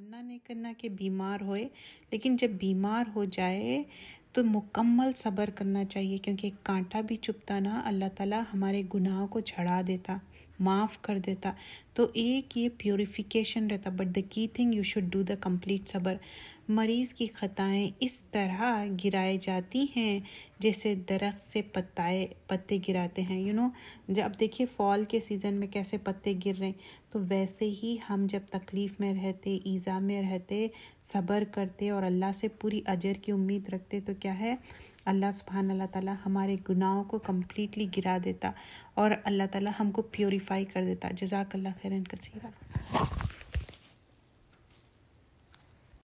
मना नहीं करना कि बीमार होए लेकिन जब बीमार हो जाए तो मुकम्मल सब्र करना चाहिए क्योंकि एक कांटा भी चुपता ना अल्लाह ताला हमारे गुनाहों को झड़ा देता माफ़ कर देता तो एक ये प्योरिफिकेशन रहता but the key thing you should do the complete सबर मरीज़ की ख़ताएँ इस तरह गिराए जाती हैं जैसे दरख्त से पत्ताए पत्ते गिराते हैं यू you नो know, जब देखिए फॉल के सीज़न में कैसे पत्ते गिर रहे हैं तो वैसे ही हम जब तकलीफ़ में रहते ईज़ा में रहते सब्र करते और अल्लाह से पूरी अजर की उम्मीद रखते तो क्या है अल्लाह सुबहान अल्लाह ताला हमारे गुनाहों को कम्प्लीटली गिरा देता और अल्लाह ताला हमको प्योरीफाई कर देता जजाकल्ला खैरन कसीरा